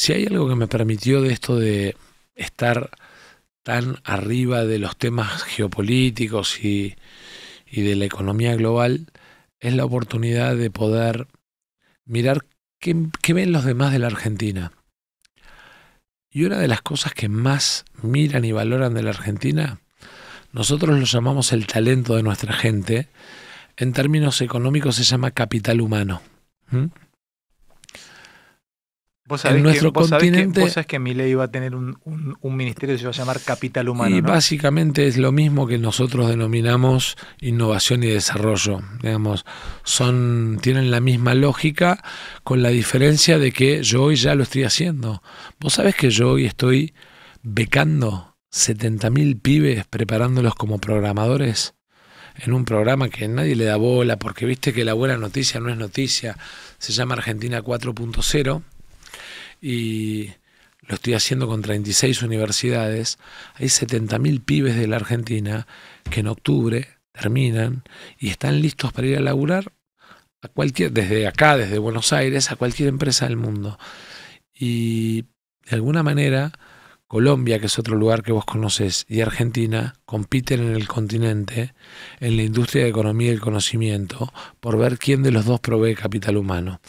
Si hay algo que me permitió de esto de estar tan arriba de los temas geopolíticos y, de la economía global, es la oportunidad de poder mirar qué, ven los demás de la Argentina. Y una de las cosas que más miran y valoran de la Argentina, nosotros lo llamamos el talento de nuestra gente, en términos económicos se llama capital humano en nuestro continente. Sabés que, a tener un, ministerio que se va a llamar Capital Humano. Y básicamente es lo mismo que nosotros denominamos innovación y desarrollo. Digamos, son, tienen la misma lógica, con la diferencia de que yo hoy ya lo estoy haciendo. Vos sabés que yo hoy estoy becando 70.000 pibes preparándolos como programadores en un programa que nadie le da bola, porque viste que la buena noticia no es noticia, se llama Argentina 4.0 y lo estoy haciendo con 36 universidades, hay 70.000 pibes de la Argentina que en octubre terminan y están listos para ir a laburar a cualquier, desde acá, desde Buenos Aires, a cualquier empresa del mundo. Y de alguna manera, Colombia, que es otro lugar que vos conoces, y Argentina compiten en el continente, en la industria de economía y el conocimiento, por ver quién de los dos provee capital humano.